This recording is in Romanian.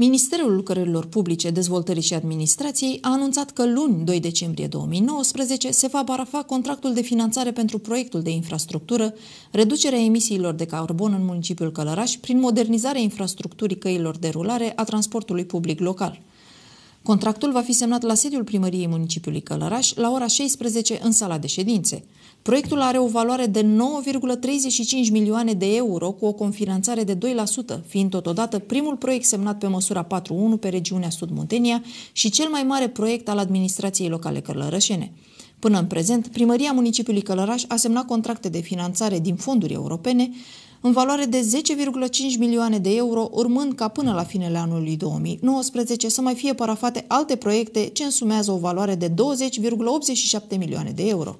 Ministerul Lucrărilor Publice, Dezvoltării și Administrației a anunțat că luni, 2 decembrie 2019, se va barafa contractul de finanțare pentru proiectul de infrastructură Reducerea emisiilor de carbon în municipiul Călăraș prin modernizarea infrastructurii căilor de rulare a transportului public local. Contractul va fi semnat la sediul primăriei municipiului Călăraș la ora 16 în sala de ședințe. Proiectul are o valoare de 9,35 milioane de euro cu o confinanțare de 2%, fiind totodată primul proiect semnat pe măsura 4.1 pe regiunea Sud-Muntenia și cel mai mare proiect al administrației locale călărășene. Până în prezent, Primăria Municipiului Călăraș a semnat contracte de finanțare din fonduri europene în valoare de 10,5 milioane de euro, urmând ca până la finele anului 2019 să mai fie parafate alte proiecte ce însumează o valoare de 20,87 milioane de euro.